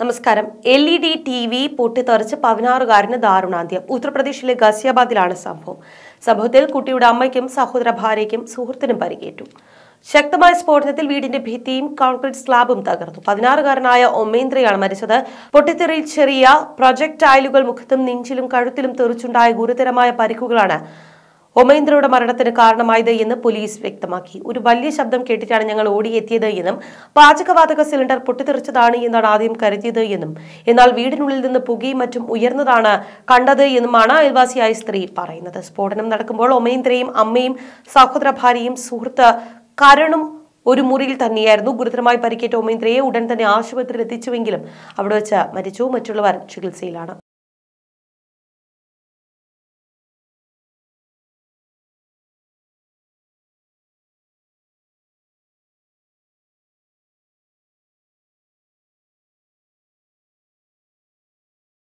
നമസ്കാരം L E D T V പൊട്ടിത്തെറിച്ച് പതിനാറുകാരന് ദാരുണാന്ത്യം ഉത്തർപ്രദേശിലെ ഗസിയാബാദിലാണ് സംഭവം സംഭവത്തിൽ കുട്ടിയുടെ അമ്മയ്ക്കും സഹോദര ഭാര്യയ്ക്കും സുഹൃത്തിനും പരിക്കേറ്റു ശക്തമായ സ്ഫോടനത്തിൽ വീടിന്റെ ഭിത്തിയും കോൺക്രീറ്റ് സ്ലാബും തകർന്നു പതിനാറുകാരനായ ഒമേന്ദ്രയാണ് മരിച്ചത് പൊട്ടിത്തെറിയിൽ ചെറിയ പ്രൊജക്ട് ടൈലുകൾ മുഖത്തും നെഞ്ചിലും കഴുത്തിലും തെറിച്ചുണ്ടായ ഗുരുതരമായ പരിക്കുകളാണ് ഒമേന്ദ്രയുടെ മരണത്തിന് കാരണമായത് എന്ന് പോലീസ് വ്യക്തമാക്കി ഒരു വലിയ ശബ്ദം കേട്ടിട്ടാണ് ഞങ്ങൾ ഓടിയെത്തിയത് എന്നും പാചകവാതക സിലിണ്ടർ പൊട്ടിത്തെറിച്ചതാണ് എന്നാണ് ആദ്യം കരുതിയത് എന്നും എന്നാൽ വീടിനുള്ളിൽ നിന്ന് പുകയും മറ്റും ഉയർന്നതാണ് കണ്ടത് എന്നുമാണ് അയൽവാസിയായ സ്ത്രീ പറയുന്നത് സ്ഫോടനം നടക്കുമ്പോൾ ഒമേന്ദ്രയും അമ്മയും സഹോദര ഭാര്യയും സുഹൃത്ത് കരണും ഒരു മുറിയിൽ തന്നെയായിരുന്നു ഗുരുതരമായി പരിക്കേറ്റ ഒമേന്ദ്രയെ ഉടൻ തന്നെ ആശുപത്രിയിൽ എത്തിച്ചുവെങ്കിലും അവിടെ വെച്ച് മരിച്ചു മറ്റുള്ളവർ ചികിത്സയിലാണ്